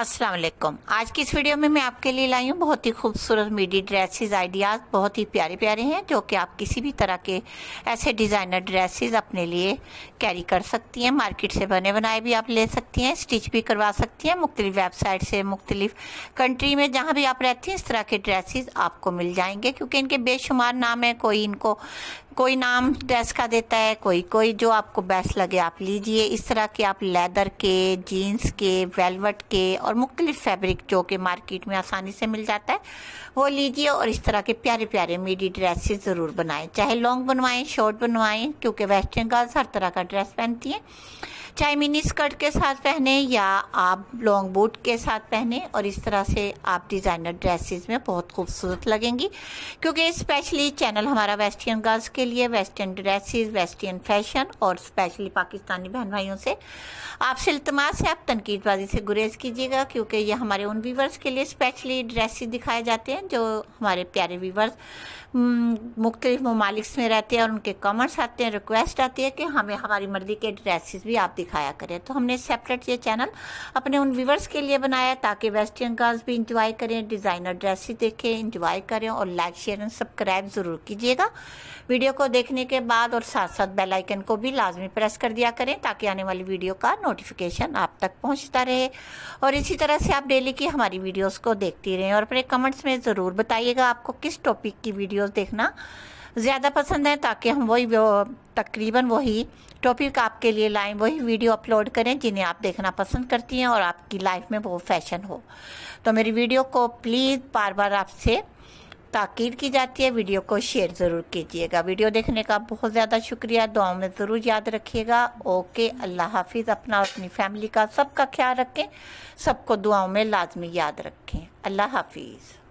अस्सलाम वालेकुम आज की इस वीडियो में मैं आपके लिए लाई हूँ बहुत ही खूबसूरत मीडी ड्रेसेस आइडियाज़ बहुत ही प्यारे प्यारे हैं जो कि आप किसी भी तरह के ऐसे डिज़ाइनर ड्रेसेस अपने लिए कैरी कर सकती हैं मार्केट से बने बनाए भी आप ले सकती हैं स्टिच भी करवा सकती हैं मुख्तलिफ वेबसाइट से मुख्तलिफ कंट्री में जहाँ भी आप रहती हैं इस तरह के ड्रेसेज आपको मिल जाएंगे क्योंकि इनके बेशुमार नाम है कोई इनको कोई नाम ड्रेस का देता है कोई कोई जो आपको बेस्ट लगे आप लीजिए इस तरह के आप लेदर के जीन्स के वेलवेट के और मुख्तलिफ फैब्रिक जो कि मार्केट में आसानी से मिल जाता है वो लीजिए और इस तरह के प्यारे प्यारे मीडी ड्रेसेस ज़रूर बनाएं चाहे लॉन्ग बनवाएं शॉर्ट बनवाएं क्योंकि वेस्टर्न गर्ल्स हर तरह का ड्रेस पहनती हैं चाहे मिनी स्कर्ट के साथ पहने या आप लॉन्ग बूट के साथ पहने और इस तरह से आप डिज़ाइनर ड्रेसेस में बहुत खूबसूरत लगेंगी क्योंकि स्पेशली चैनल हमारा वेस्टर्न गर्ल्स के लिए वेस्टर्न ड्रेसेस वेस्टर्न फैशन और स्पेशली पाकिस्तानी बहन भाइयों से आपसे इल्तमास से आप तनकीदबाजी से गुरेज कीजिएगा क्योंकि ये हमारे उन व्यूवर्स के लिए स्पेशली ड्रेसेस दिखाए जाते हैं जो हमारे प्यारे व्यूवर्स मुख्तलिफ ममालिक में रहते हैं और उनके कमेंट्स आते हैं रिक्वेस्ट आती है कि हमें हमारी मर्जी के ड्रेसेस भी आप दिखाया करें तो हमने सेपरेट ये चैनल अपने उन व्यूवर्स के लिए बनाया ताकि वेस्टर्न गर्ल्स भी इंजॉय करें डिज़ाइनर ही देखें इंजॉय करें और लाइक शेयर एंड सब्सक्राइब ज़रूर कीजिएगा वीडियो को देखने के बाद और साथ साथ बेल आइकन को भी लाजमी प्रेस कर दिया करें ताकि आने वाली वीडियो का नोटिफिकेशन आप तक पहुँचता रहे और इसी तरह से आप डेली की हमारी वीडियोज़ को देखती रहें और अपने कमेंट्स में ज़रूर बताइएगा आपको किस टॉपिक की वीडियोज़ देखना ज़्यादा पसंद है ताकि हम वही तकरीबन वही टॉपिक आपके लिए लाएं वही वीडियो अपलोड करें जिन्हें आप देखना पसंद करती हैं और आपकी लाइफ में वो फैशन हो तो मेरी वीडियो को प्लीज़ बार बार आपसे ताकीद की जाती है वीडियो को शेयर ज़रूर कीजिएगा वीडियो देखने का बहुत ज़्यादा शुक्रिया दुआओं में ज़रूर याद रखिएगा ओके अल्लाह हाफिज़ अपना और अपनी फैमिली का सबका ख्याल रखें सबको दुआओं में लाजमी याद रखें अल्लाह हाफिज़